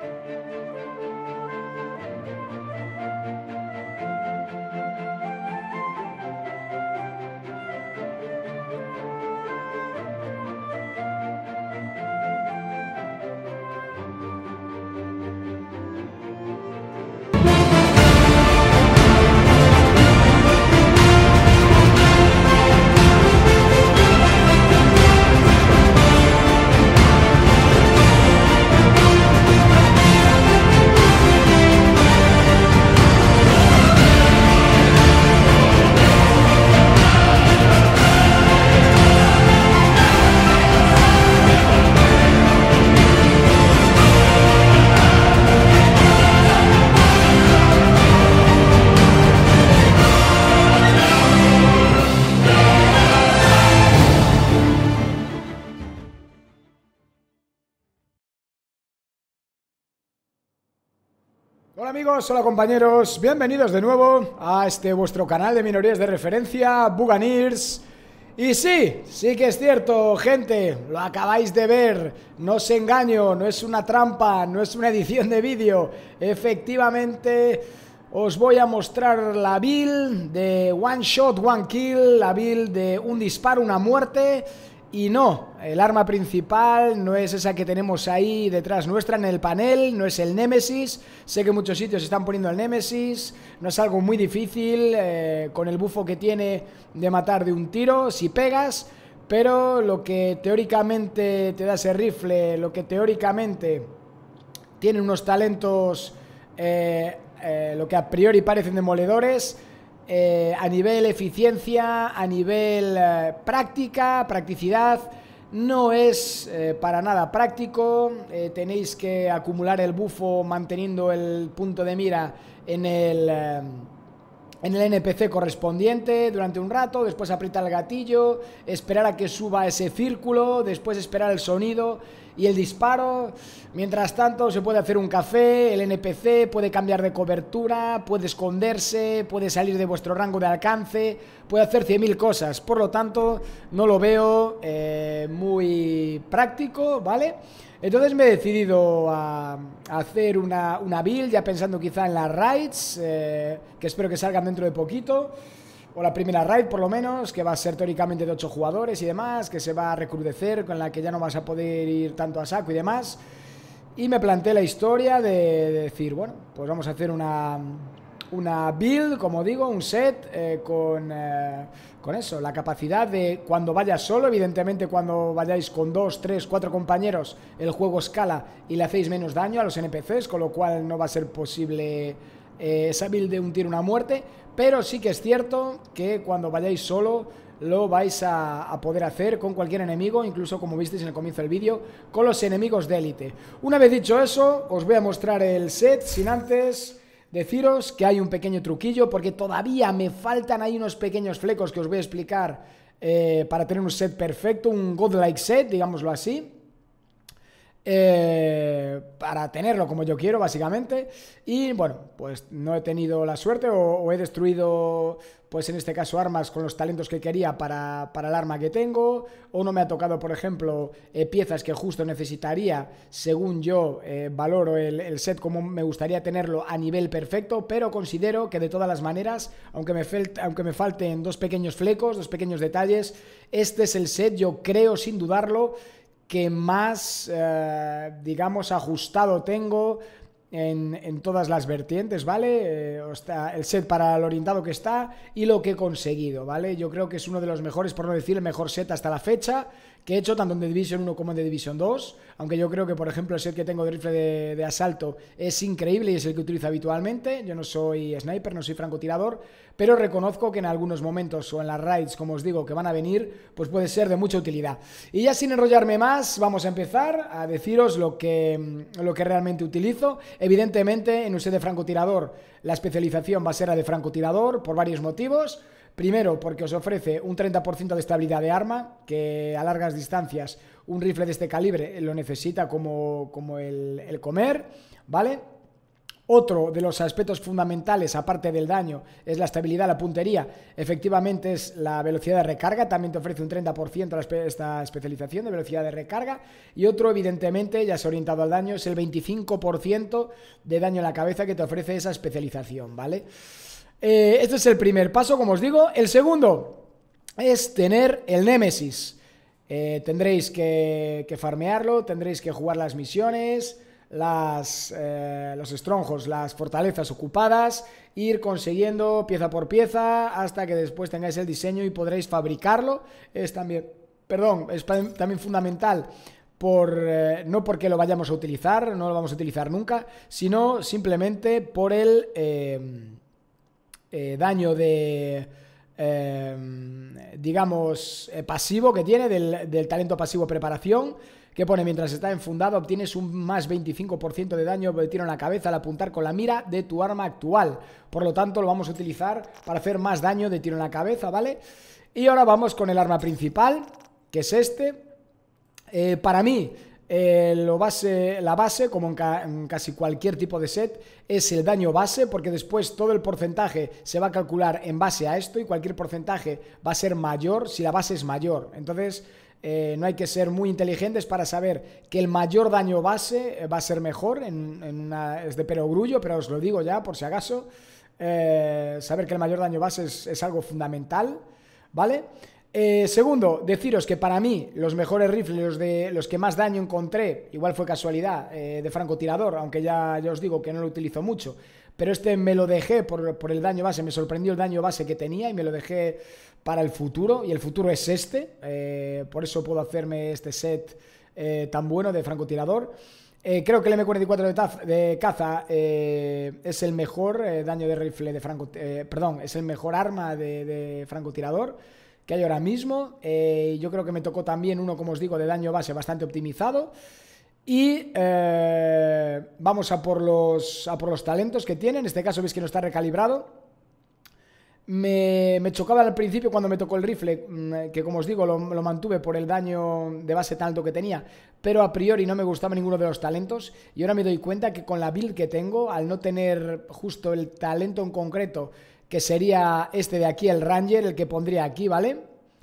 Thank you. hola compañeros, bienvenidos de nuevo a este vuestro canal de minorías de referencia, Buganeers. Y sí, sí que es cierto, gente, lo acabáis de ver, no os engaño, no es una trampa, no es una edición de vídeo, efectivamente os voy a mostrar la build de One Shot, One Kill, la build de un disparo, una muerte y no, el arma principal no es esa que tenemos ahí detrás nuestra en el panel, no es el Némesis Sé que muchos sitios están poniendo el Némesis no es algo muy difícil eh, con el bufo que tiene de matar de un tiro, si pegas, pero lo que teóricamente te da ese rifle, lo que teóricamente tiene unos talentos, eh, eh, lo que a priori parecen demoledores, eh, a nivel eficiencia, a nivel eh, práctica, practicidad, no es eh, para nada práctico. tenéis que acumular el bufo manteniendo el punto de mira en el, en el NPC correspondiente durante un rato, después apretar el gatillo, esperar a que suba ese círculo, después esperar el sonido y el disparo. Mientras tanto, se puede hacer un café, el NPC puede cambiar de cobertura, puede esconderse, puede salir de vuestro rango de alcance, puede hacer 100.000 cosas. Por lo tanto, no lo veo eh, muy práctico, ¿vale? Entonces me he decidido a, hacer una, una, build, ya pensando quizá en las raids, eh, que espero que salgan dentro de poquito o la primera raid por lo menos, que va a ser teóricamente de 8 jugadores y demás, que se va a recrudecer, con la que ya no vas a poder ir tanto a saco y demás. Y me planteé la historia de, decir, bueno, pues vamos a hacer una, una build, como digo, un set eh, eh, con, eso, la capacidad de cuando vayas solo, evidentemente cuando vayáis con dos, tres, cuatro compañeros, el juego escala y le hacéis menos daño a los NPCs, con lo cual no va a ser posible es eh, hábil de un tiro, una muerte. Pero sí que es cierto que cuando vayáis solo lo vais a, poder hacer con cualquier enemigo, incluso como visteis en el comienzo del vídeo, con los enemigos de élite. Una vez dicho eso, os voy a mostrar el set sin antes deciros que hay un pequeño truquillo, porque todavía me faltan ahí unos pequeños flecos que os voy a explicar eh, para tener un set perfecto, un godlike set, digámoslo así. Eh, para tenerlo como yo quiero, básicamente. Y bueno, pues no he tenido la suerte o, he destruido, pues en este caso, armas con los talentos que quería para, el arma que tengo. O no me ha tocado, por ejemplo, eh, piezas que justo necesitaría, según yo eh, valoro el, set como me gustaría tenerlo a nivel perfecto. Pero considero que de todas las maneras, aunque me, aunque me falten dos pequeños flecos, dos pequeños detalles, este es el set, yo creo, sin dudarlo que más, eh, digamos, ajustado tengo en, todas las vertientes, ¿vale? Eh, el set para el orientado que está y lo que he conseguido, ¿vale? Yo creo que es uno de los mejores, por no decir el mejor set hasta la fecha que he hecho tanto en The Division 1 como en The Division 2, aunque yo creo que, por ejemplo, el set que tengo de rifle de, asalto es increíble y es el que utilizo habitualmente. Yo no soy sniper, no soy francotirador, pero reconozco que en algunos momentos o en las raids, como os digo, que van a venir, pues puede ser de mucha utilidad. Y ya sin enrollarme más, vamos a empezar a deciros lo que, lo que realmente utilizo. Evidentemente, en un set de francotirador, la especialización va a ser la de francotirador por varios motivos. Primero, porque os ofrece un 30% de estabilidad de arma, que a largas distancias un rifle de este calibre lo necesita como, como el, comer, ¿vale? Otro de los aspectos fundamentales, aparte del daño, es la estabilidad, la puntería. Efectivamente es la velocidad de recarga, también te ofrece un 30% esta especialización de velocidad de recarga. Y otro, evidentemente, ya se ha orientado al daño, es el 25% de daño en la cabeza que te ofrece esa especialización, ¿vale? vale eh, este es el primer paso, como os digo. El segundo es tener el Némesis. Eh, tendréis que, farmearlo, tendréis que jugar las misiones, las, eh, los estronjos, las fortalezas ocupadas, ir consiguiendo pieza por pieza hasta que después tengáis el diseño y podréis fabricarlo. Es también, perdón, es también fundamental por, no porque lo vayamos a utilizar, no lo vamos a utilizar nunca, sino simplemente por el eh, daño de, em, digamos, eh, pasivo que tiene, del, talento pasivo preparación, que pone mientras está enfundado obtienes un más 25% de daño de tiro en la cabeza al apuntar con la mira de tu arma actual. Por lo tanto, lo vamos a utilizar para hacer más daño de tiro en la cabeza, ¿vale? Y ahora vamos con el arma principal, que es este. Eh, para mí, eh, lo base, la base, como en, casi cualquier tipo de set, es el daño base, porque después todo el porcentaje se va a calcular en base a esto y cualquier porcentaje va a ser mayor si la base es mayor. Entonces, eh, no hay que ser muy inteligentes para saber que el mayor daño base eh, va a ser mejor, es de perogrullo, pero os lo digo ya por si acaso. saber que el mayor daño base es algo fundamental, ¿vale? Eh, segundo, deciros que para mí los mejores rifles, los, de, los que más daño encontré, igual fue casualidad, eh, de francotirador, aunque ya, ya, os digo que no lo utilizo mucho, pero este me lo dejé por, el daño base, me sorprendió el daño base que tenía y me lo dejé para el futuro, y el futuro es este, eh, por eso puedo hacerme este set tan bueno de francotirador. creo que el M44 de, caza es el mejor daño de rifle de franco, perdón, es el mejor arma de francotirador que hay ahora mismo. Eh, yo creo que me tocó también uno, como os digo, de daño base bastante optimizado. Y eh, vamos a por, los, por los talentos que tiene. En este caso veis que no está recalibrado. Me, chocaba al principio cuando me tocó el rifle, mm, que como os digo lo, lo, mantuve por el daño de base tanto que tenía, pero a priori no me gustaba ninguno de los talentos y ahora me doy cuenta que con la build que tengo, al no tener justo el talento en concreto que sería este de aquí, el Ranger, el que pondría aquí, ¿vale?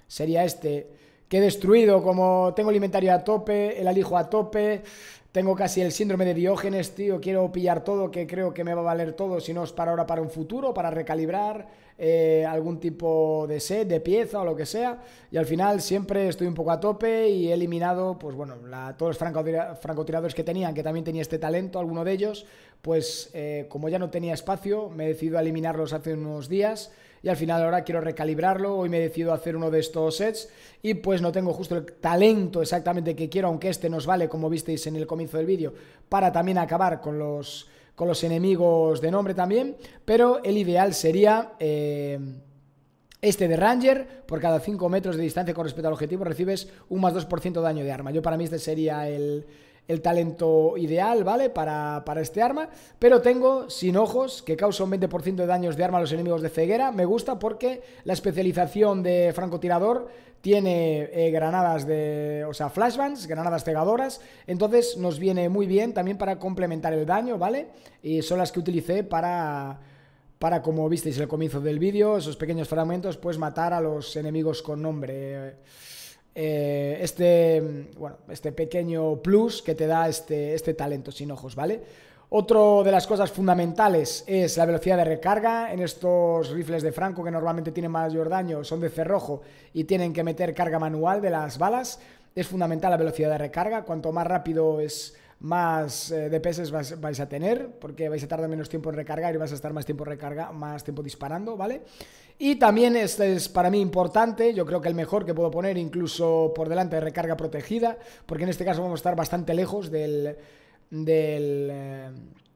Sería este. Que he destruido, como tengo el inventario a tope, el alijo a tope, tengo casi el síndrome de Diógenes, tío. Quiero pillar todo, que creo que me va a valer todo. Si no es para ahora, para un futuro, para recalibrar eh, algún tipo de set, de pieza o lo que sea. Y al final siempre estoy un poco a tope y he eliminado, pues bueno, todos los francotiradores que tenían, que también tenía este talento, alguno de ellos. Pues eh, como ya no tenía espacio, me he decidido a eliminarlos hace unos días y al final ahora quiero recalibrarlo, hoy me he decido hacer uno de estos sets y pues no tengo justo el talento exactamente que quiero, aunque este nos vale, como visteis en el comienzo del vídeo, para también acabar con los, con los enemigos de nombre también, pero el ideal sería... Eh, este de Ranger, por cada 5 metros de distancia con respecto al objetivo, recibes un más 2% de daño de arma. Yo para mí este sería el, el talento ideal, ¿vale? Para, este arma. Pero tengo sin ojos, que causa un 20% de daños de arma a los enemigos de ceguera. Me gusta porque la especialización de francotirador tiene eh, granadas de, o sea, flashbangs, granadas cegadoras, entonces nos viene muy bien también para complementar el daño, ¿vale? Y son las que utilicé para, para como visteis en el comienzo del vídeo, esos pequeños fragmentos, pues matar a los enemigos con nombre. Eh, eh, este, mm, este pequeño plus que te da este, este talento sin ojos, ¿vale? Otro de las cosas fundamentales es la velocidad de recarga. En estos rifles de Franco que normalmente tienen mayor daño son de cerrojo y tienen que meter carga manual de las balas. Es fundamental la velocidad de recarga. Cuanto más rápido es más DPS eh, de vais, a tener, porque vais a tardar menos tiempo en recargar y vas a estar más tiempo recarga, más tiempo disparando, ¿vale? Y también este es para mí importante, yo creo que el mejor que puedo poner, incluso por delante de recarga protegida, porque en este caso vamos a estar bastante lejos del. Eh,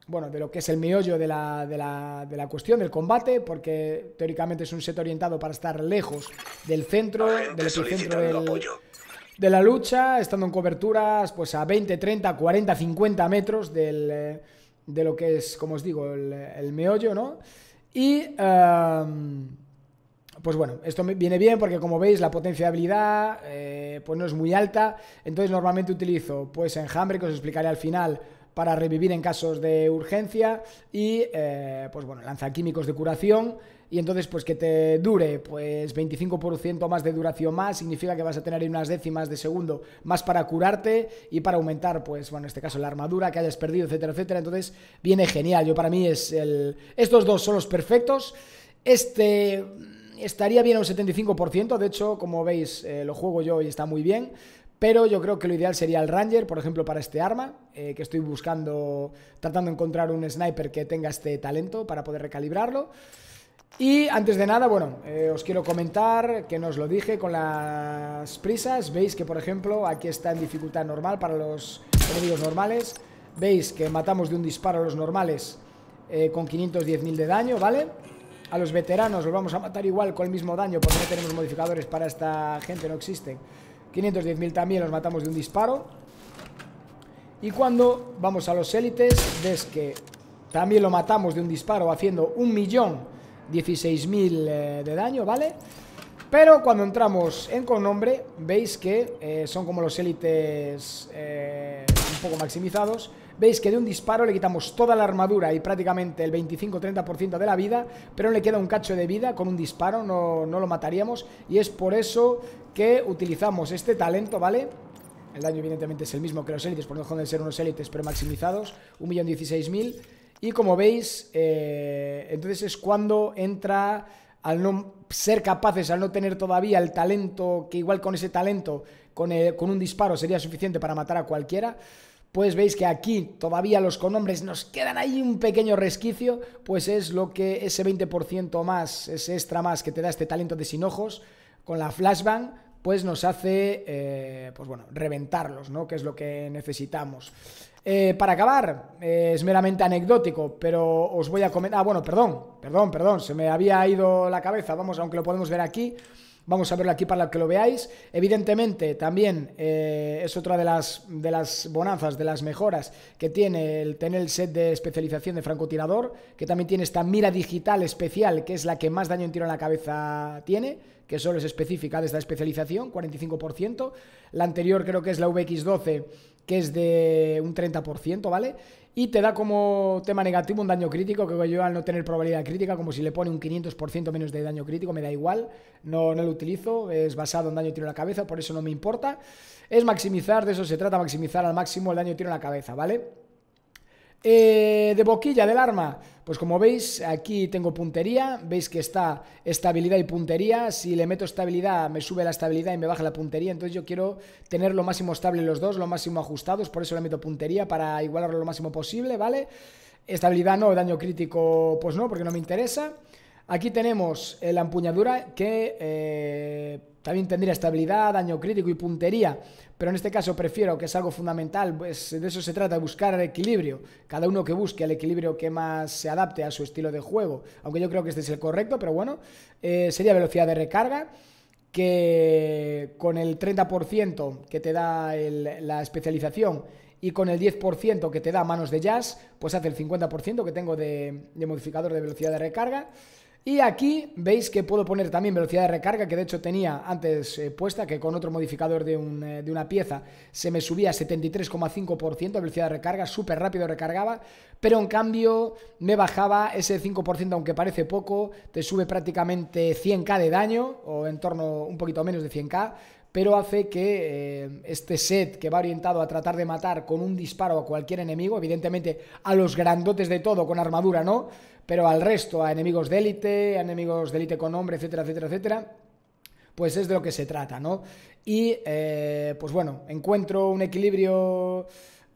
bueno, de lo que es el meollo de la, de, la, de la, cuestión del combate, porque teóricamente es un set orientado para estar lejos del centro, del epicentro del, de la lucha, estando en coberturas pues a 20, 30, 40, 50 metros eh, de lo que es, como os digo, el, meollo, ¿no? Y... Em, pues bueno, esto viene bien porque como veis la potencia de habilidad eh, pues no es muy alta, entonces normalmente utilizo pues enjambre que os explicaré al final para revivir en casos de urgencia y eh, pues bueno, químicos de curación y entonces pues que te dure pues 25% más de duración más significa que vas a tener unas décimas de segundo más para curarte y para aumentar pues bueno en este caso la armadura que hayas perdido etcétera etcétera entonces viene genial yo para mí es el estos dos son los perfectos este mm, estaría bien a un 75% de hecho como veis eh, lo juego yo y está muy bien pero yo creo que lo ideal sería el Ranger, por ejemplo, para este arma, eh, que estoy buscando, tratando de encontrar un sniper que tenga este talento para poder recalibrarlo. Y antes de nada, bueno, eh, os quiero comentar que nos lo dije con las prisas. Veis que, por ejemplo, aquí está en dificultad normal para los enemigos normales. Veis que matamos de un disparo a los normales eh, con 510.000 de daño, ¿vale? A los veteranos los vamos a matar igual con el mismo daño porque no tenemos modificadores para esta gente, no existen. 510.000 también los matamos de un disparo. Y cuando vamos a los élites, ves que también lo matamos de un disparo haciendo un millón 16.000 eh, de daño, ¿vale? Pero cuando entramos en con nombre, veis que eh, son como los élites eh, un poco maximizados. Veis que de un disparo le quitamos toda la armadura y prácticamente el 25-30% de la vida, pero le queda un cacho de vida con un disparo, no, no lo mataríamos. Y es por eso que utilizamos este talento, ¿vale? El daño evidentemente es el mismo que los élites, por no dejar de ser unos élites, pero maximizados. 1.016.000. Y como veis, eh, entonces es cuando entra al no ser capaces, al no tener todavía el talento, que igual con ese talento, con, con un disparo sería suficiente para matar a cualquiera, pues veis que aquí todavía los conombres nos quedan ahí un pequeño resquicio, pues es lo que ese 20% más, ese extra más que te da este talento de sin ojos, con la flashbang, pues nos hace, eh, pues bueno, reventarlos, ¿no? Que es lo que necesitamos. Eh, para acabar, eh, es meramente anecdótico, pero os voy a comentar... Ah, bueno, perdón, perdón, perdón, se me había ido la cabeza, vamos, aunque lo podemos ver aquí. Vamos a verlo aquí para que lo veáis. Evidentemente, también eh, es otra de las, de las bonanzas, de las mejoras que tiene el tener el set de especialización de francotirador, que también tiene esta mira digital especial, que es la que más daño en tiro en la cabeza tiene, que solo es específica de esta especialización, 45%. La anterior creo que es la VX12 que es de un 30%, ¿vale? Y te da como tema negativo un daño crítico, que yo al no tener probabilidad crítica, como si le pone un 500% menos de daño crítico, me da igual, no, no lo utilizo, es basado en daño tiro a la cabeza, por eso no me importa. Es maximizar, de eso se trata, maximizar al máximo el daño tiro en la cabeza, ¿vale? Eh, de boquilla del arma, pues como veis, aquí tengo puntería, veis que está estabilidad y puntería, si le meto estabilidad me sube la estabilidad y me baja la puntería, entonces yo quiero tener lo máximo estable los dos, lo máximo ajustados, por eso le meto puntería para igualarlo lo máximo posible, ¿vale? Estabilidad no, daño crítico pues no, porque no me interesa. Aquí tenemos eh, la empuñadura que eh, también tendría estabilidad, daño crítico y puntería, pero en este caso prefiero que es algo fundamental, pues de eso se trata, buscar el equilibrio. Cada uno que busque el equilibrio que más se adapte a su estilo de juego, aunque yo creo que este es el correcto, pero bueno, eh, sería velocidad de recarga que con el 30% que te da la especialización y con el 10% que te da manos de jazz, pues hace el 50% que tengo de modificador de velocidad de recarga. Y aquí veis que puedo poner también velocidad de recarga, que de hecho tenía antes eh, puesta, que con otro modificador de, eh, una pieza se me subía 73,5% de velocidad de recarga, súper rápido recargaba, pero en cambio me bajaba ese 5%, aunque parece poco, te sube prácticamente 100k de daño, o en torno un poquito menos de 100k, pero hace que eh, este set que va orientado a tratar de matar con un disparo a cualquier enemigo, evidentemente a los grandotes de todo, con armadura, ¿no? Pero al resto, a enemigos de élite, a enemigos de élite con nombre, etcétera, etcétera, etcétera, pues es de lo que se trata, ¿no? Y eh, pues bueno, encuentro un equilibrio,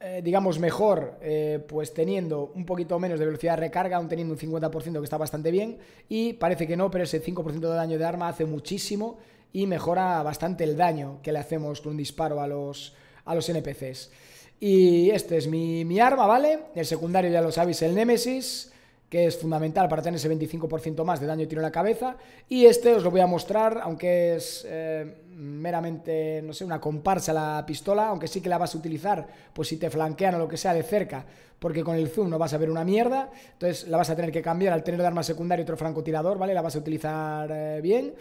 eh, digamos, mejor, eh, pues teniendo un poquito menos de velocidad de recarga, aún teniendo un 50% que está bastante bien, y parece que no, pero ese 5% de daño de arma hace muchísimo y mejora bastante el daño que le hacemos con un disparo a los, a los NPCs. Y este es mi, mi arma, ¿vale? El secundario ya lo sabéis, el némesis que es fundamental para tener ese 25% más de daño y tiro en la cabeza. Y este os lo voy a mostrar, aunque es eh, meramente, no sé, una comparsa la pistola, aunque sí que la vas a utilizar, pues si te flanquean o lo que sea de cerca, porque con el zoom no vas a ver una mierda, entonces la vas a tener que cambiar al tener de arma secundaria otro francotirador, ¿vale? La vas a utilizar eh, bien.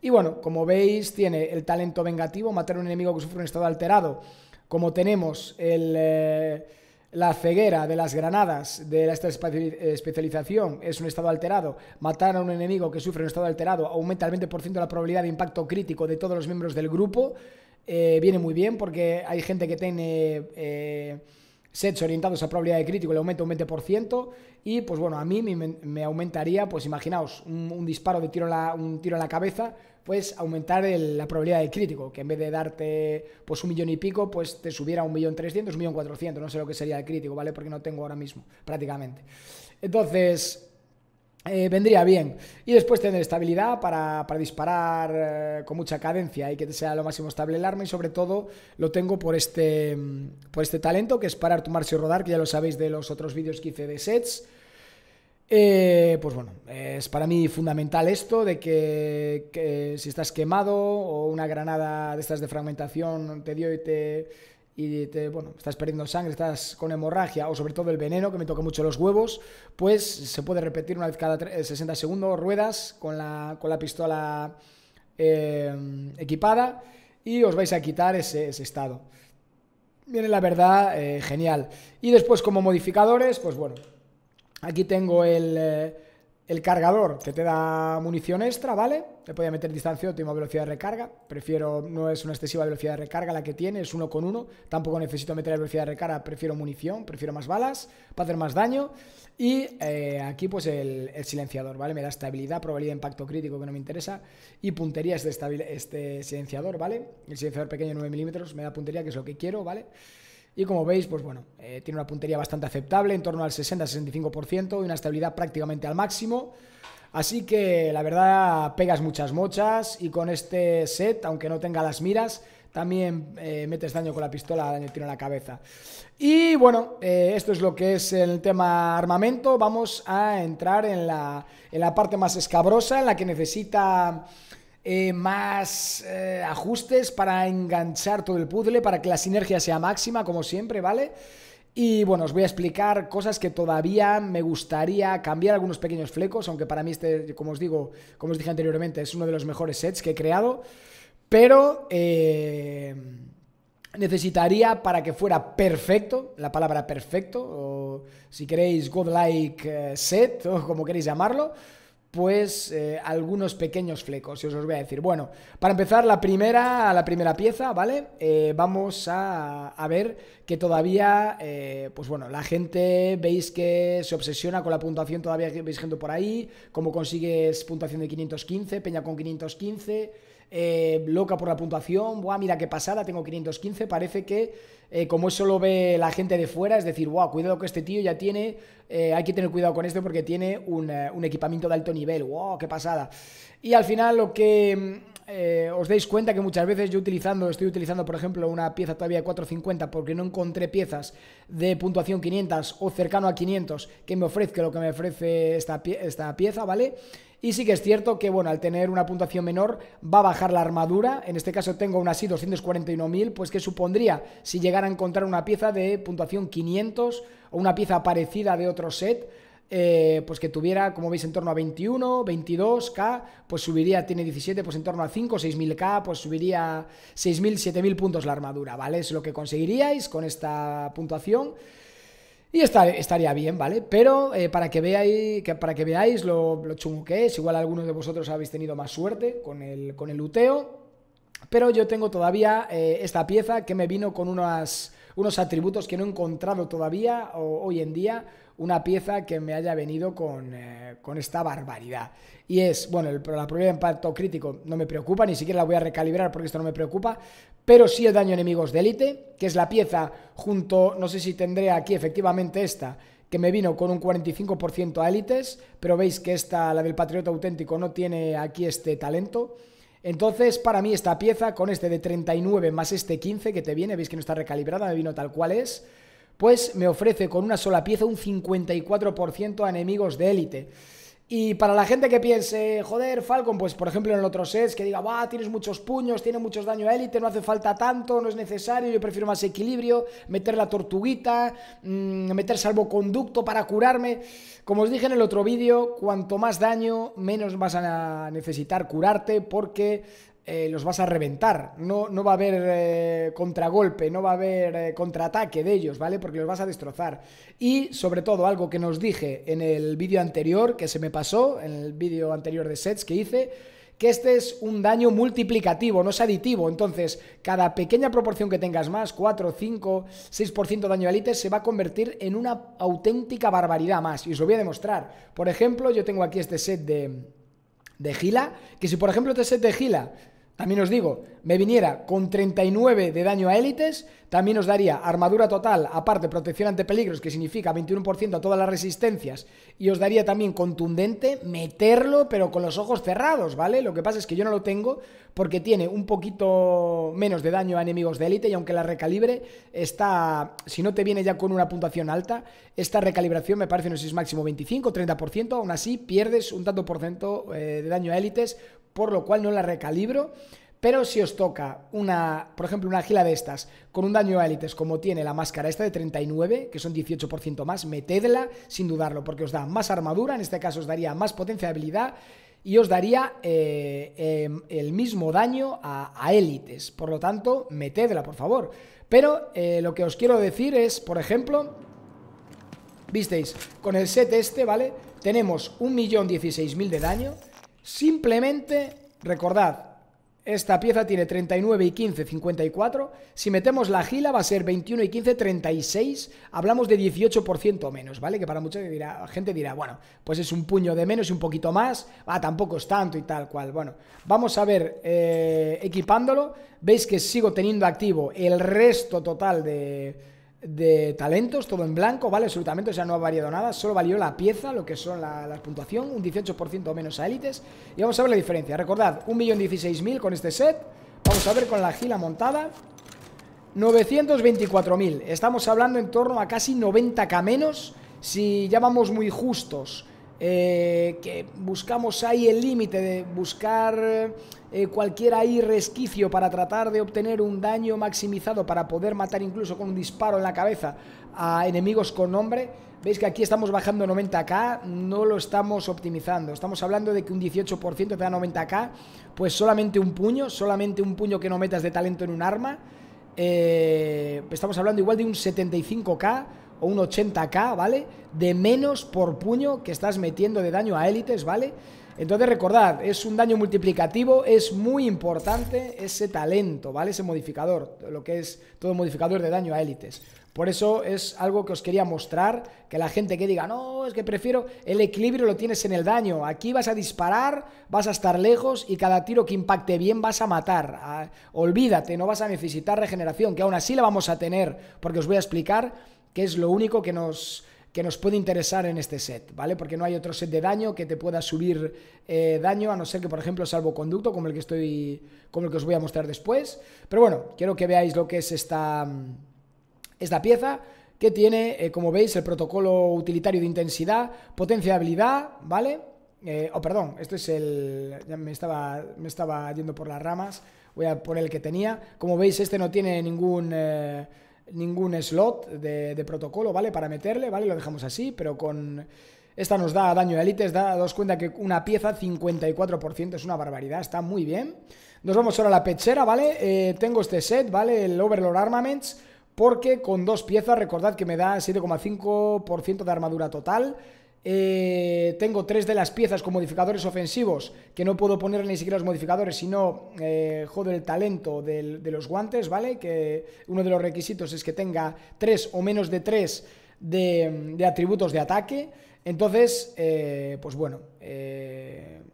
Y bueno, como veis, tiene el talento vengativo, matar a un enemigo que sufre un estado alterado, como tenemos el... Eh, la ceguera de las granadas de esta especialización es un estado alterado. Matar a un enemigo que sufre un estado alterado aumenta el 20% la probabilidad de impacto crítico de todos los miembros del grupo. Eh, viene muy bien porque hay gente que tiene eh, sets orientados a probabilidad de crítico le aumenta un 20%. Y pues bueno, a mí me, aumentaría, pues imaginaos, un, disparo de tiro en la, un tiro en la cabeza, pues aumentar la probabilidad de crítico, que en vez de darte pues un millón y pico, pues te subiera un millón trescientos, un millón cuatrocientos, no sé lo que sería el crítico, ¿vale? Porque no tengo ahora mismo, prácticamente. Entonces, eh, vendría bien. Y después tener estabilidad para, disparar eh, con mucha cadencia y que sea lo máximo estable el arma. Y sobre todo lo tengo por este, mm, por este talento que es parar, tomarse y rodar, que ya lo sabéis de los otros vídeos que hice de sets. Eh, pues bueno, es para mí fundamental esto de que si estás quemado o una granada de estas de fragmentación te dio y te y te, bueno, estás perdiendo sangre, estás con hemorragia o sobre todo el veneno que me toca mucho los huevos, pues se puede repetir una vez cada 60 eh, segundos ruedas con la, con la pistola eh, equipada y os vais a quitar ese, estado. Viene la verdad, eh, genial. Y después como modificadores, pues bueno, aquí tengo el el cargador que te da munición extra, ¿vale? Te podía meter distancia óptima, velocidad de recarga. Prefiero, no es una excesiva velocidad de recarga la que tiene, es uno con uno. Tampoco necesito meter velocidad de recarga, prefiero munición, prefiero más balas para hacer más daño. Y eh, aquí pues el, silenciador, ¿vale? Me da estabilidad, probabilidad de impacto crítico que no me interesa. Y puntería este, este silenciador, ¿vale? El silenciador pequeño 9 milímetros me da puntería, que es lo que quiero, ¿vale? vale y como veis, pues bueno, eh, tiene una puntería bastante aceptable, en torno al 60-65% y una estabilidad prácticamente al máximo. Así que la verdad pegas muchas mochas y con este set, aunque no tenga las miras, también eh, metes daño con la pistola, daño tiro en la cabeza. Y bueno, eh, esto es lo que es el tema armamento. Vamos a entrar en la, en la parte más escabrosa, en la que necesita eh, más eh, ajustes para enganchar todo el puzzle, para que la sinergia sea máxima, como siempre, ¿vale? Y bueno, os voy a explicar cosas que todavía me gustaría cambiar algunos pequeños flecos, aunque para mí este, como os digo, como os dije anteriormente, es uno de los mejores sets que he creado, pero eh, necesitaría para que fuera perfecto, la palabra perfecto, o si queréis godlike set, o como queréis llamarlo, pues eh, algunos pequeños flecos y os, os voy a decir. Bueno, para empezar la primera, la primera pieza, ¿vale? Eh, vamos a, ver que todavía, eh, pues bueno, la gente veis que se obsesiona con la puntuación, todavía veis gente por ahí, como consigues puntuación de 515, Peña con 515 eh, loca por la puntuación, Buah, mira qué pasada, tengo 515, parece que eh, como eso lo ve la gente de fuera, es decir, wow, cuidado que este tío ya tiene, eh, hay que tener cuidado con esto porque tiene un, equipamiento de alto nivel, wow, qué pasada. Y al final lo que os dais cuenta que muchas veces yo utilizando, estoy utilizando por ejemplo una pieza todavía de 450 porque no encontré piezas de puntuación 500 o cercano a 500 que me ofrezca lo que me ofrece esta, pieza, ¿vale? vale y sí que es cierto que, bueno, al tener una puntuación menor va a bajar la armadura. En este caso tengo aún así 241.000, pues que supondría si llegara a encontrar una pieza de puntuación 500 o una pieza parecida de otro set, eh, pues que tuviera, como veis, en torno a 21, 22k, pues subiría, tiene 17, pues en torno a 5, 6.000k, pues subiría 6.000, 7.000 puntos la armadura, ¿vale? Es lo que conseguiríais con esta puntuación. Y estaría bien, ¿vale? Pero eh, para, que veáis, que, para que veáis lo, lo es, igual algunos de vosotros habéis tenido más suerte con el, con el luteo, pero yo tengo todavía eh, esta pieza que me vino con unas, unos atributos que no he encontrado todavía hoy en día una pieza que me haya venido eh, con, esta barbaridad. Y es, bueno, el, la probabilidad de impacto crítico no me preocupa, ni siquiera la voy a recalibrar porque esto no me preocupa, pero sí el daño enemigos de élite, que es la pieza junto, no sé si tendré aquí efectivamente esta, que me vino con un 45% a élites, pero veis que esta, la del patriota auténtico, no tiene aquí este talento. Entonces, para mí esta pieza, con este de 39 más este 15 que te viene, veis que no está recalibrada, me vino tal cual es, pues me ofrece con una sola pieza un 54% a enemigos de élite. Y para la gente que piense, joder, Falcon, pues por ejemplo en el otro set, que diga, va, tienes muchos puños, tiene muchos daño a élite, no hace falta tanto, no es necesario, yo prefiero más equilibrio, meter la tortuguita, mm, meter salvoconducto para curarme. Como os dije en el otro vídeo, cuanto más daño, menos vas a necesitar curarte porque eh, los vas a reventar. No, no va a haber eh, contragolpe, no va a haber eh, contraataque de ellos, ¿vale? Porque los vas a destrozar. Y sobre todo, algo que nos dije en el vídeo anterior, que se me pasó, en el vídeo anterior de sets que hice, que este es un daño multiplicativo, no es aditivo. Entonces, cada pequeña proporción que tengas más, 4, 5, 6% de daño élite, se va a convertir en una auténtica barbaridad más. Y os lo voy a demostrar. Por ejemplo, yo tengo aquí este set de, de Gila, que si por ejemplo este set de Gila también os digo, me viniera con 39 de daño a élites, también os daría armadura total, aparte protección ante peligros, que significa 21% a todas las resistencias, y os daría también contundente, meterlo, pero con los ojos cerrados, ¿vale? Lo que pasa es que yo no lo tengo porque tiene un poquito menos de daño a enemigos de élite, y aunque la recalibre, está, si no te viene ya con una puntuación alta, esta recalibración me parece, no sé es máximo 25, 30%, aún así pierdes un tanto por ciento eh, de daño a élites, por lo cual no la recalibro. Pero si os toca una, por ejemplo, una gila de estas con un daño a élites como tiene la máscara esta de 39, que son 18% más, metedla sin dudarlo, porque os da más armadura, en este caso os daría más potencia de habilidad y os daría eh, em, el mismo daño a, élites. Por lo tanto, metedla, por favor. Pero eh, lo que os quiero decir es, por ejemplo, visteis, con el set este, ¿vale? Tenemos 1.016.000 de daño. Simplemente, recordad, esta pieza tiene 39 y 15, 54. Si metemos la gila va a ser 21 y 15, 36. Hablamos de 18% menos, ¿vale? Que para mucha gente dirá, bueno, pues es un puño de menos y un poquito más. Ah, tampoco es tanto y tal cual. Bueno, vamos a ver eh, equipándolo. Veis que sigo teniendo activo el resto total de de talentos, todo en blanco, ¿vale? Absolutamente, o sea, no ha variado nada, solo valió la pieza, lo que son las puntuaciones puntuación, un 18% menos a élites. Y vamos a ver la diferencia. Recordad, 1.016.000 con este set. Vamos a ver con la gila montada. 924.000. Estamos hablando en torno a casi 90k menos si ya vamos muy justos eh, que buscamos ahí el límite de buscar eh, cualquier ahí resquicio para tratar de obtener un daño maximizado para poder matar incluso con un disparo en la cabeza a enemigos con nombre. Veis que aquí estamos bajando 90k, no lo estamos optimizando. Estamos hablando de que un 18% te da 90k, pues solamente un puño, solamente un puño que no metas de talento en un arma. Eh, estamos hablando igual de un 75k o un 80k, ¿vale? De menos por puño que estás metiendo de daño a élites, ¿vale? Entonces recordad, es un daño multiplicativo, es muy importante ese talento, ¿vale? Ese modificador, lo que es todo modificador de daño a élites. Por eso es algo que os quería mostrar, que la gente que diga, no, es que prefiero, el equilibrio lo tienes en el daño, aquí vas a disparar, vas a estar lejos y cada tiro que impacte bien vas a matar. Ah, olvídate, no vas a necesitar regeneración, que aún así la vamos a tener, porque os voy a explicar que es lo único que nos, nos puede interesar en este set, ¿vale? Porque no hay otro set de daño que te pueda subir eh, daño, a no ser que, por ejemplo, salvoconducto, como el que estoy. como el que os voy a mostrar después. Pero bueno, quiero que veáis lo que es esta. Esta pieza que tiene, eh, como veis, el protocolo utilitario de intensidad, potencia habilidad, ¿vale? Eh, oh, perdón, este es el... Ya me estaba, me estaba yendo por las ramas. Voy a poner el que tenía. Como veis, este no tiene ningún ningún slot de, protocolo, ¿vale? Para meterle, ¿vale? Lo dejamos así, pero con... Esta nos da daño de élites, da, dos cuenta que una pieza 54% es una barbaridad, está muy bien. Nos vamos ahora a la pechera, ¿vale? Eh, tengo este set, ¿vale? El Overlord Armaments, porque con dos piezas, recordad que me da 7,5% de armadura total eh, tengo tres de las piezas con modificadores ofensivos, que no puedo poner ni siquiera los modificadores, sino, eh, joder, el talento de los guantes, ¿vale? Que uno de los requisitos es que tenga tres o menos de tres de, atributos de ataque. Entonces, eh, pues bueno,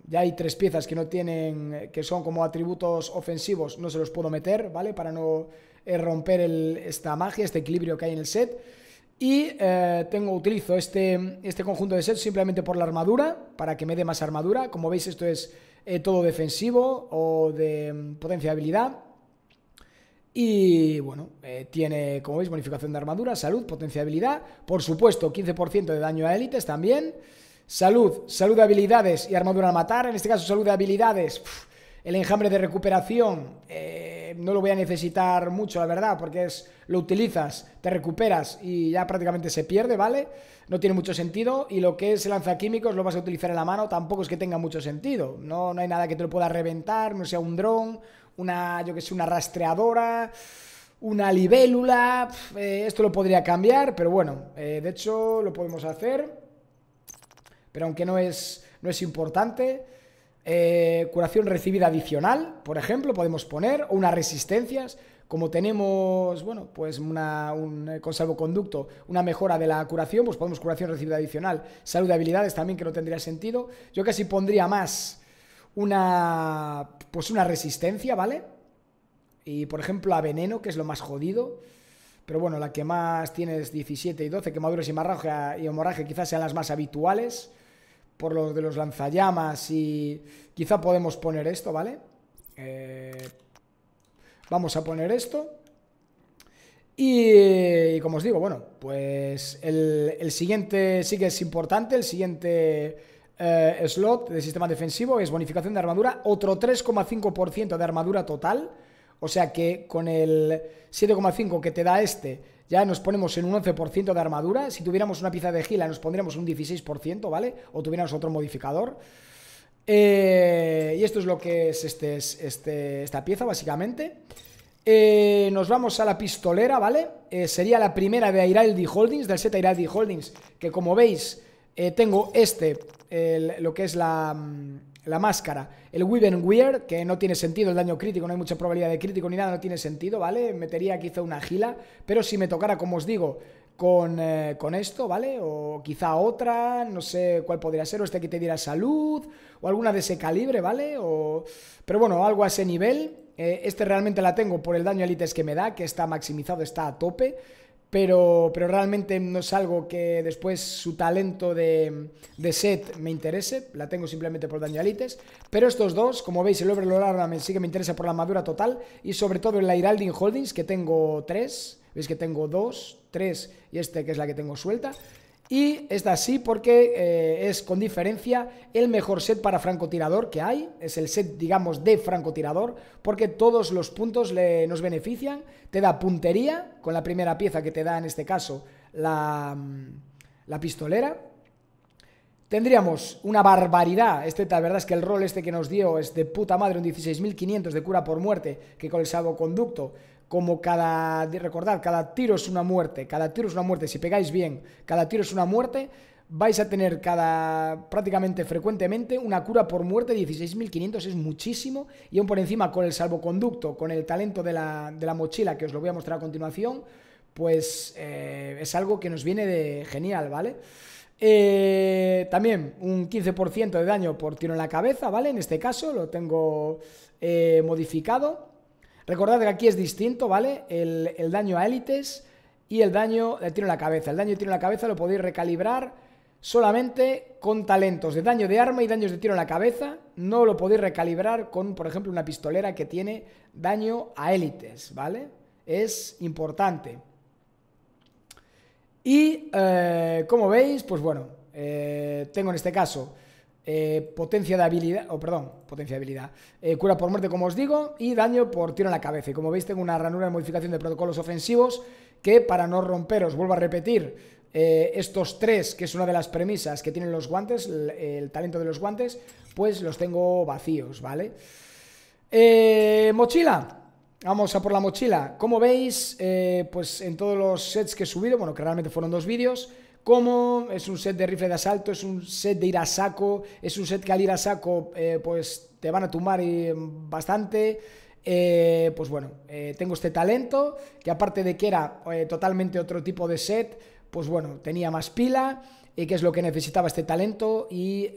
ya hay tres piezas que no tienen, que son como atributos ofensivos, no se los puedo meter, ¿vale? Para no romper esta magia, este equilibrio que hay en el set. Y eh, tengo, utilizo este, este conjunto de sets simplemente por la armadura, para que me dé más armadura. Como veis, esto es eh, todo defensivo o de mm, potencia de habilidad. Y bueno, eh, tiene, como veis, bonificación de armadura, salud, potencia de habilidad. Por supuesto, 15% de daño a élites también. Salud, salud de habilidades y armadura al matar. En este caso, salud de habilidades. El enjambre de recuperación eh, no lo voy a necesitar mucho, la verdad, porque es lo utilizas, te recuperas y ya prácticamente se pierde, ¿vale? No tiene mucho sentido. Y lo que es el químicos lo vas a utilizar en la mano, tampoco es que tenga mucho sentido. No, no hay nada que te lo pueda reventar, no sea un dron, una, yo que una rastreadora una libélula. Eh, esto lo podría cambiar, pero bueno, eh, de hecho lo podemos hacer. Pero aunque no es, no es importante. Eh, curación recibida adicional, por ejemplo, podemos poner, o unas resistencias, como tenemos, bueno, pues una, un eh, salvoconducto, una mejora de la curación, pues podemos curación recibida adicional, salud de habilidades también, que no tendría sentido. Yo casi pondría más una, pues una resistencia, ¿vale? Y por ejemplo a veneno, que es lo más jodido. Pero bueno, la que más tienes 17 y 12, quemaduras y, y hemorragia quizás sean las más habituales por lo de los lanzallamas y quizá podemos poner esto, ¿vale? Eh, vamos a poner esto. Y, como os digo, bueno, pues el, siguiente sí que es importante, el siguiente eh, slot de sistema defensivo es bonificación de armadura, otro 3,5% de armadura total, o sea que con el 7,5 que te da este, ya nos ponemos en un 11% de armadura. Si tuviéramos una pieza de gila, nos pondríamos un 16%, ¿vale? O tuviéramos otro modificador. Eh, y esto es lo que es este, este esta pieza, básicamente. Eh, nos vamos a la pistolera, ¿vale? Eh, sería la primera de Airaldi Holdings, del set Airaldi Holdings, que como veis, tengo este, lo que es la... Mm, la máscara, el Weaven Weird, que no tiene sentido el daño crítico, no hay mucha probabilidad de crítico ni nada, no tiene sentido, ¿vale? Metería quizá una gila, pero si me tocara, como os digo, con, eh, esto, ¿vale? O quizá otra, no sé cuál podría ser, o este que te diera salud, o alguna de ese calibre, ¿vale? O... Pero bueno, algo a ese nivel. Eh, este realmente la tengo por el daño élites que me da, que está maximizado, está a tope pero, realmente no es algo que después su talento de, set me interese, la tengo simplemente por Danielites, pero estos dos, como veis, el Overlord me sí que me interesa por la madura total y sobre todo en la Heralding Holdings, que tengo tres, veis que tengo dos, tres y este que es la que tengo suelta, y es así porque eh, es con diferencia el mejor set para francotirador que hay. Es el set, digamos, de francotirador, porque todos los puntos le, nos benefician. Te da puntería, con la primera pieza que te da en este caso la, mm, la pistolera. Tendríamos una barbaridad. Este, la verdad es que el rol este que nos dio es de puta madre, un 16.500 de cura por muerte, que con el salvoconducto como cada, recordad, cada tiro es una muerte, cada tiro es una muerte, si pegáis bien, cada tiro es una muerte, vais a tener cada prácticamente frecuentemente una cura por muerte, 16.500 es muchísimo, y aún por encima con el salvoconducto, con el talento de la, mochila, que os lo voy a mostrar a continuación, pues eh, es algo que nos viene de genial, ¿vale? Eh, también un 15% de daño por tiro en la cabeza, ¿vale? En este caso lo tengo eh, modificado. Recordad que aquí es distinto, ¿vale? El, daño a élites y el daño de tiro en la cabeza. El daño de tiro en la cabeza lo podéis recalibrar solamente con talentos de daño de arma y daños de tiro en la cabeza. No lo podéis recalibrar con, por ejemplo, una pistolera que tiene daño a élites, ¿vale? Es importante. Y eh, como veis, pues bueno, eh, tengo en este caso eh, potencia de habilidad, o perdón, potencia de habilidad, eh, cura por muerte, como os digo, y daño por tiro en la cabeza. Y como veis, tengo una ranura de modificación de protocolos ofensivos que, para no romperos, vuelvo a repetir, eh, estos tres, que es una de las premisas que tienen los guantes, el, talento de los guantes, pues los tengo vacíos, ¿vale? mochila. Vamos a por la mochila. Como veis, pues en todos los sets que he subido, bueno, que realmente fueron dos vídeos, como es un set de rifle de asalto, es un set de ir a saco, es un set que al ir a saco eh, pues te van a tumbar bastante. Eh, pues bueno, eh, tengo este talento, que aparte de que era totalmente otro tipo de set, pues bueno, tenía más pila y que es lo que necesitaba este talento y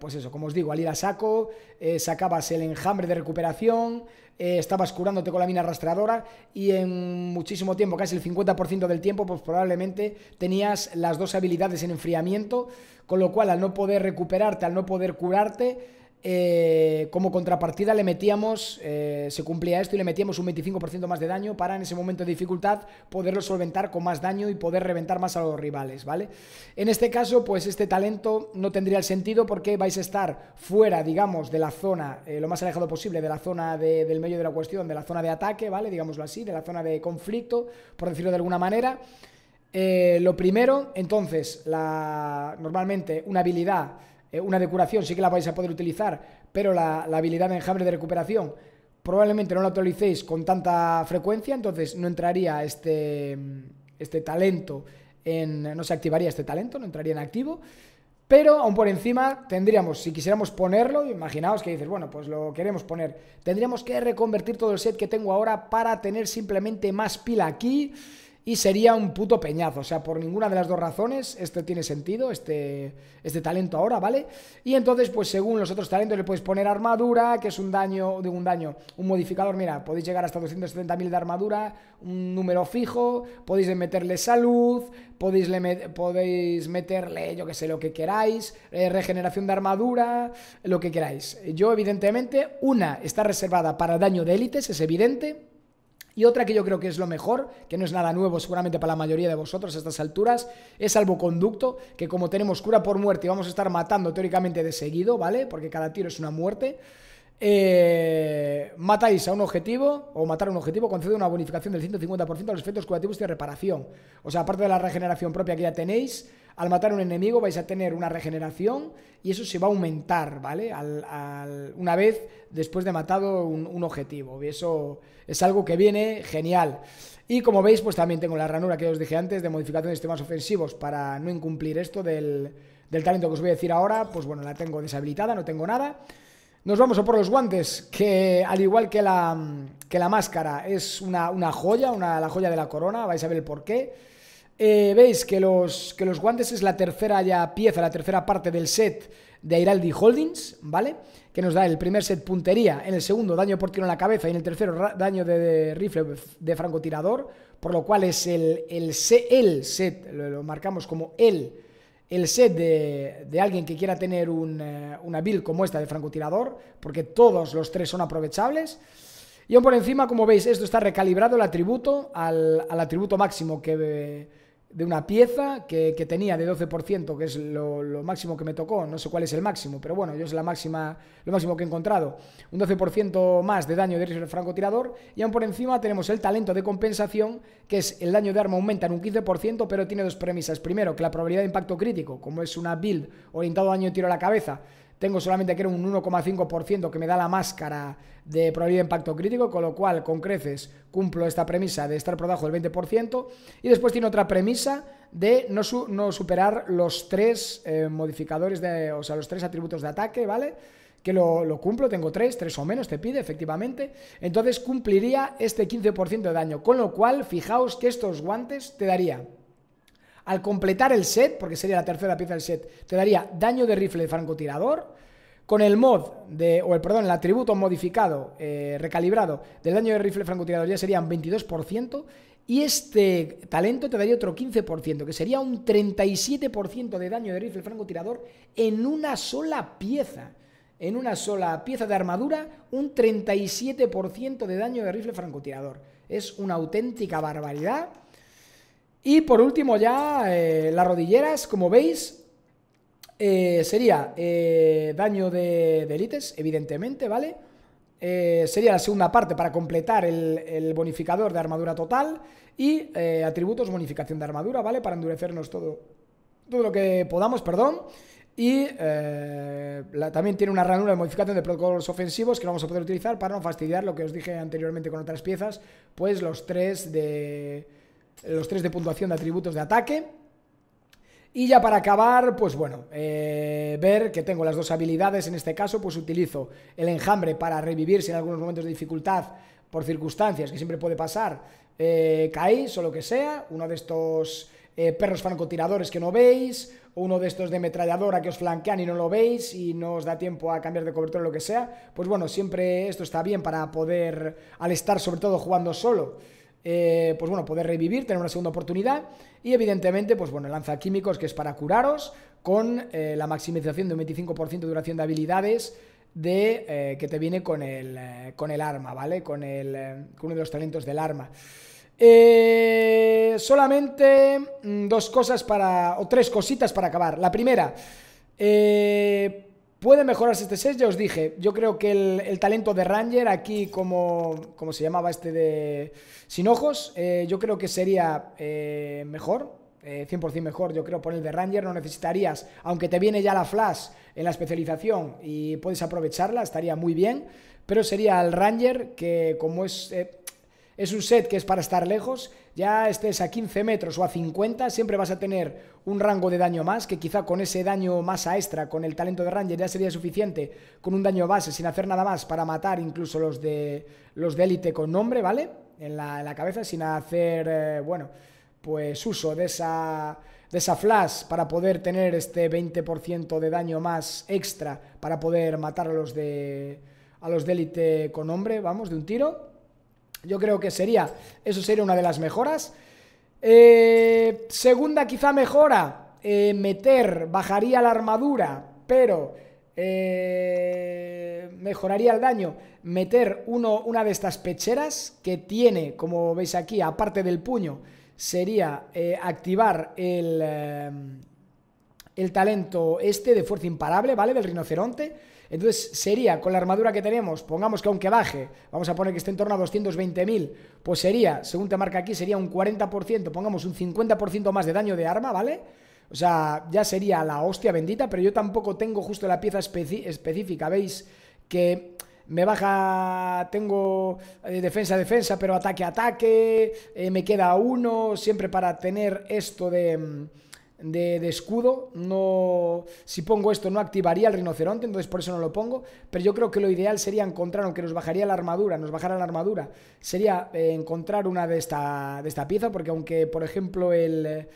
pues eso, como os digo, al ir a saco, sacabas el enjambre de recuperación, eh, estabas curándote con la mina arrastradora y en muchísimo tiempo, casi el 50% del tiempo, pues probablemente tenías las dos habilidades en enfriamiento, con lo cual al no poder recuperarte, al no poder curarte, eh, como contrapartida le metíamos, eh, se cumplía esto y le metíamos un 25% más de daño para en ese momento de dificultad poderlo solventar con más daño y poder reventar más a los rivales, ¿vale? En este caso, pues este talento no tendría el sentido porque vais a estar fuera, digamos, de la zona, eh, lo más alejado posible de la zona del medio de la cuestión, de la zona de ataque, ¿vale? Digámoslo así, de la zona de conflicto, por decirlo de alguna manera. lo primero, entonces, la, normalmente una habilidad eh, una de sí que la vais a poder utilizar, pero la, habilidad de enjambre de recuperación probablemente no la utilicéis con tanta frecuencia, entonces no entraría este, este talento en, no se activaría este talento, no entraría en activo. Pero aún por encima tendríamos, si quisiéramos ponerlo, imaginaos que dices, bueno, pues lo queremos poner, tendríamos que reconvertir todo el set que tengo ahora para tener simplemente más pila aquí y sería un puto peñazo. O sea, por ninguna de las dos razones, este tiene sentido, este, este talento ahora, ¿vale? Y entonces, pues según los otros talentos, le podéis poner armadura, que es un daño, de un daño, un modificador, mira, podéis llegar hasta 270.000 de armadura, un número fijo, podéis meterle salud, podéis, podéis meterle, yo que sé, lo que queráis, eh, regeneración de armadura, lo que queráis. Yo, evidentemente, una está reservada para daño de élites, es evidente y otra que yo creo que es lo mejor, que no es nada nuevo seguramente para la mayoría de vosotros a estas alturas, es salvoconducto, que como tenemos cura por muerte y vamos a estar matando teóricamente de seguido, ¿vale? Porque cada tiro es una muerte. Eh, matáis a un objetivo o matar a un objetivo concede una bonificación del 150% a los efectos curativos de reparación. O sea, aparte de la regeneración propia que ya tenéis, al matar un enemigo vais a tener una regeneración y eso se va a aumentar, ¿vale? una vez después de matado un, objetivo. Y eso es algo que viene genial. Y como veis, pues también tengo la ranura que os dije antes de modificación de sistemas ofensivos para no incumplir esto del, del talento que os voy a decir ahora. Pues bueno, la tengo deshabilitada, no tengo nada. Nos vamos a por los guantes, que al igual que la, que la máscara es una, joya, la joya de la corona, vais a ver el porqué. Eh, veis que los, que los guantes es la tercera ya pieza, la tercera parte del set de Airaldi Holdings, ¿vale? Que nos da el primer set puntería, en el segundo daño por tiro en la cabeza y en el tercero daño de, rifle de francotirador, por lo cual es el, el, set, lo, lo marcamos como el el set de, alguien que quiera tener eh, una build como esta de francotirador, porque todos los tres son aprovechables. Y aún por encima, como veis, esto está recalibrado el atributo al, al atributo máximo que, de una pieza que, tenía de 12%, que es lo, máximo que me tocó, no sé cuál es el máximo, pero bueno, yo es la máxima, lo máximo que he encontrado, un 12% más de daño de francotirador, y aún por encima tenemos el talento de compensación, que es el daño de arma aumenta en un 15%, pero tiene dos premisas, primero, que la probabilidad de impacto crítico, como es una build orientada a daño de tiro a la cabeza, tengo solamente creo un 1,5% que me da la máscara de probabilidad de impacto crítico, con lo cual con creces cumplo esta premisa de estar por debajo del 20%. Y después tiene otra premisa de no, no superar los tres eh, modificadores, de, o sea, los tres atributos de ataque, ¿vale? que lo, cumplo, tengo 3, 3 o menos, te pide efectivamente, entonces cumpliría este 15% de daño, con lo cual fijaos que estos guantes te darían, al completar el set, porque sería la tercera pieza del set, te daría daño de rifle francotirador. Con el mod, de, o el, perdón, el atributo modificado, eh, recalibrado del daño de rifle francotirador ya serían 22%. Y este talento te daría otro 15%, que sería un 37% de daño de rifle francotirador en una sola pieza. En una sola pieza de armadura, un 37% de daño de rifle francotirador. Es una auténtica barbaridad y por último ya, eh, las rodilleras, como veis, eh, sería eh, daño de, de, evidentemente, ¿vale? sería la segunda parte para completar el, bonificador de armadura total y atributos bonificación de armadura, ¿vale? Para endurecernos todo, todo lo que podamos, perdón. Y también tiene una ranura de modificación de protocolos ofensivos que vamos a poder utilizar para no fastidiar lo que os dije anteriormente con otras piezas, pues los tres de, los tres de puntuación de atributos de ataque. Y ya para acabar, pues bueno, eh, ver que tengo las dos habilidades, en este caso pues utilizo el enjambre para revivirse en algunos momentos de dificultad por circunstancias que siempre puede pasar, eh, caéis o lo que sea, uno de estos eh, perros francotiradores que no veis, o uno de estos de ametralladora que os flanquean y no lo veis y no os da tiempo a cambiar de cobertura o lo que sea, pues bueno, siempre esto está bien para poder, al estar sobre todo jugando solo, eh, pues bueno, poder revivir, tener una segunda oportunidad. Y evidentemente, pues bueno, lanza químicos que es para curaros, con eh, la maximización de un 25% de duración de habilidades de, eh, que te viene con el, con el arma, ¿vale? Con, el, uno de los talentos del arma. solamente mm, dos cosas para, o tres cositas para acabar. La primera, Puede mejorarse este set, ya os dije. Yo creo que el, talento de Ranger, aquí como, como, se llamaba este de Sin Ojos, eh, yo creo que sería eh, mejor, 100% eh, mejor, yo creo, por el de Ranger. No necesitarías, aunque te viene ya la Flash en la especialización y puedes aprovecharla, estaría muy bien. Pero sería el Ranger que como es... Es un set que es para estar lejos, ya estés a 15 metros o a 50, siempre vas a tener un rango de daño más, que quizá con ese daño más extra, con el talento de Ranger, ya sería suficiente con un daño base sin hacer nada más para matar incluso los de los de élite con nombre, ¿vale? En la, cabeza, sin hacer, eh, bueno, pues uso de esa, de esa flash para poder tener este 20% de daño más extra para poder matar a los de, a los de élite con nombre, vamos, de un tiro. Yo creo que sería, eso sería una de las mejoras. Eh, segunda quizá mejora, eh, meter, bajaría la armadura, pero eh, mejoraría el daño. Meter una de estas pecheras que tiene, como veis aquí, aparte del puño, sería activar el, el talento este de fuerza imparable, ¿vale? Del rinoceronte entonces sería, con la armadura que tenemos, pongamos que aunque baje, vamos a poner que esté en torno a 220.000, pues sería, según te marca aquí, sería un 40%, pongamos un 50% más de daño de arma, ¿vale? O sea, ya sería la hostia bendita, pero yo tampoco tengo justo la pieza específica, ¿veis? Que me baja, tengo eh, defensa, defensa, pero ataque, ataque, eh, me queda uno, siempre para tener esto de mm, de, escudo. No, si pongo esto no activaría el rinoceronte, entonces por eso no lo pongo. Pero yo creo que lo ideal sería encontrar, aunque nos bajaría la armadura, nos bajara la armadura, sería eh, encontrar una de esta, de esta pieza, porque aunque, por ejemplo, el,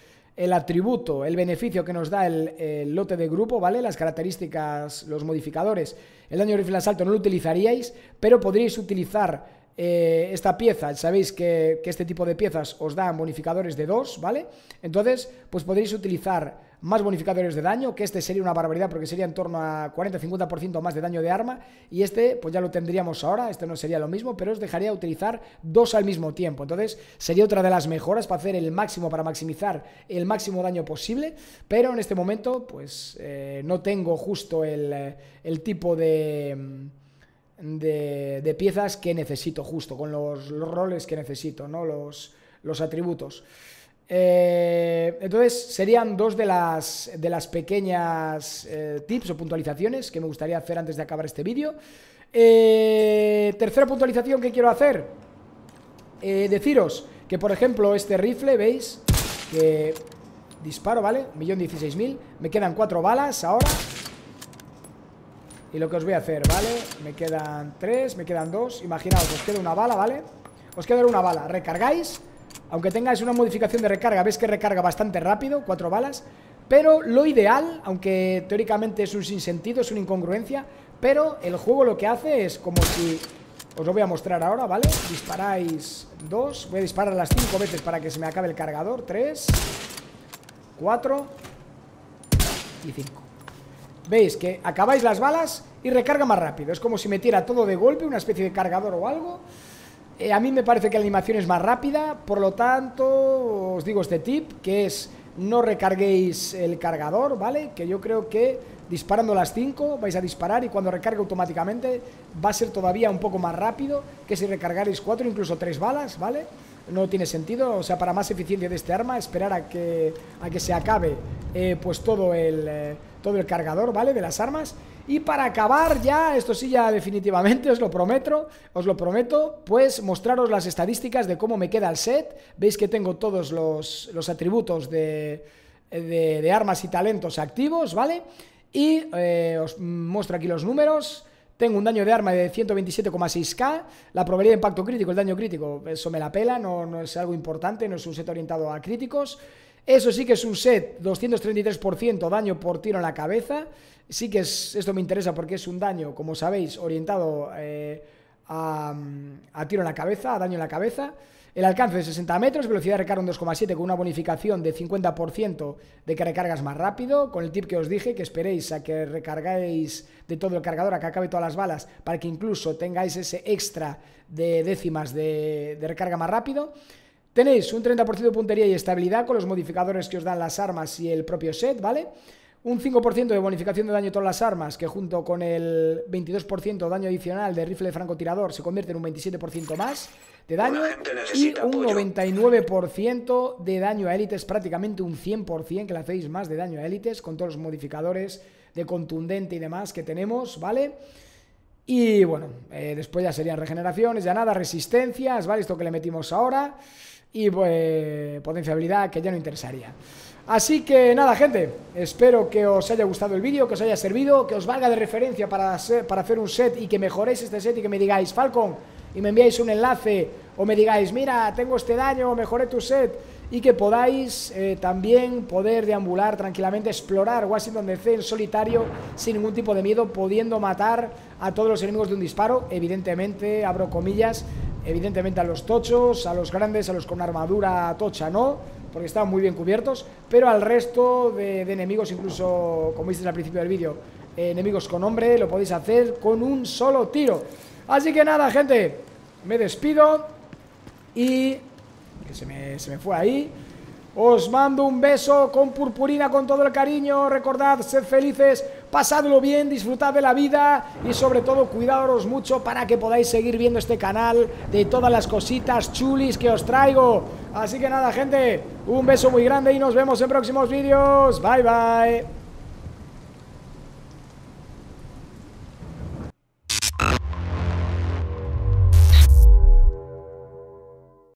atributo, el beneficio que nos da el, lote de grupo, ¿vale? Las características, los modificadores, el daño de rifle asalto no lo utilizaríais, pero podríais utilizar eh, esta pieza, sabéis que, este tipo de piezas os dan bonificadores de 2, ¿vale? Entonces, pues podréis utilizar más bonificadores de daño, que este sería una barbaridad porque sería en torno a 40-50% más de daño de arma, y este pues ya lo tendríamos ahora, este no sería lo mismo, pero os dejaría utilizar dos al mismo tiempo, entonces sería otra de las mejoras para hacer el máximo, para maximizar el máximo daño posible, pero en este momento pues eh, no tengo justo el tipo de de, piezas que necesito justo, con los, roles que necesito, ¿no? los, los atributos. Eh, entonces, serían dos de las, de las pequeñas eh, tips o puntualizaciones que me gustaría hacer antes de acabar este vídeo. Eh, tercera puntualización que quiero hacer. deciros que, por ejemplo, este rifle, ¿veis? Que disparo, ¿vale? millón mil Me quedan cuatro balas ahora. Y lo que os voy a hacer, ¿vale? Me quedan tres, me quedan dos Imaginaos, os queda una bala, ¿vale? Os queda una bala, recargáis Aunque tengáis una modificación de recarga Veis que recarga bastante rápido, cuatro balas Pero lo ideal, aunque teóricamente es un sinsentido, es una incongruencia Pero el juego lo que hace es como si... Os lo voy a mostrar ahora, ¿vale? Disparáis dos Voy a disparar las cinco veces para que se me acabe el cargador Tres Cuatro Y cinco veis que acabáis las balas y recarga más rápido. Es como si metiera todo de golpe, una especie de cargador o algo. Eh, a mí me parece que la animación es más rápida, por lo tanto os digo este tip, que es no recarguéis el cargador, ¿vale? Que yo creo que disparando las 5 vais a disparar y cuando recargue automáticamente va a ser todavía un poco más rápido que si recargaréis 4, incluso 3 balas, ¿vale? No tiene sentido, o sea, para más eficiencia de este arma, esperar a que, que se acabe eh, pues todo el... Eh, todo el cargador, ¿vale? De las armas. Y para acabar ya, esto sí ya definitivamente, os lo prometo, os lo prometo, pues mostraros las estadísticas de cómo me queda el set. Veis que tengo todos los, atributos de, armas y talentos activos, ¿vale? Y eh, os muestro aquí los números. Tengo un daño de arma de 127,6k. La probabilidad de impacto crítico, el daño crítico, eso me la pela, no es algo importante, no es un set orientado a críticos. Eso sí que es un set, 233% daño por tiro en la cabeza. Sí que es, esto me interesa porque es un daño, como sabéis, orientado eh, a, tiro en la cabeza, a daño en la cabeza. El alcance de 60 metros, velocidad de recarga un 2,7 con una bonificación de 50% de que recargas más rápido, con el tip que os dije, que esperéis a que recargáis de todo el cargador, a que acabe todas las balas, para que incluso tengáis ese extra de décimas de recarga más rápido. Tenéis un 30% de puntería y estabilidad con los modificadores que os dan las armas y el propio set, ¿vale? Un 5% de bonificación de daño de todas las armas, que junto con el 22% de daño adicional de rifle de francotirador se convierte en un 27% más de daño. Y un 99% de daño a élites, prácticamente un 100% que le hacéis más de daño a élites con todos los modificadores de contundente y demás que tenemos, ¿vale? Y bueno, eh, después ya serían regeneraciones, ya nada, resistencias, ¿vale? Esto que le metimos ahora y pues, potenciabilidad que ya no interesaría. Así que nada, gente, espero que os haya gustado el vídeo, que os haya servido, que os valga de referencia para, para hacer un set y que mejoréis este set y que me digáis, Falcon, y me enviáis un enlace o me digáis, mira, tengo este daño, mejoré tu set y que podáis eh, también poder deambular tranquilamente, explorar Washington DC en solitario sin ningún tipo de miedo, pudiendo matar a todos los enemigos de un disparo, evidentemente, abro comillas, evidentemente a los tochos, a los grandes, a los con armadura tocha, ¿no? Porque estaban muy bien cubiertos, pero al resto de, enemigos, incluso como viste al principio del vídeo, eh, enemigos con hombre, lo podéis hacer con un solo tiro. Así que nada, gente, me despido y... que se me, se me fue ahí... Os mando un beso con purpurina, con todo el cariño. Recordad, sed felices pasadlo bien, disfrutad de la vida y sobre todo cuidaros mucho para que podáis seguir viendo este canal de todas las cositas chulis que os traigo. Así que nada, gente, un beso muy grande y nos vemos en próximos vídeos. Bye, bye.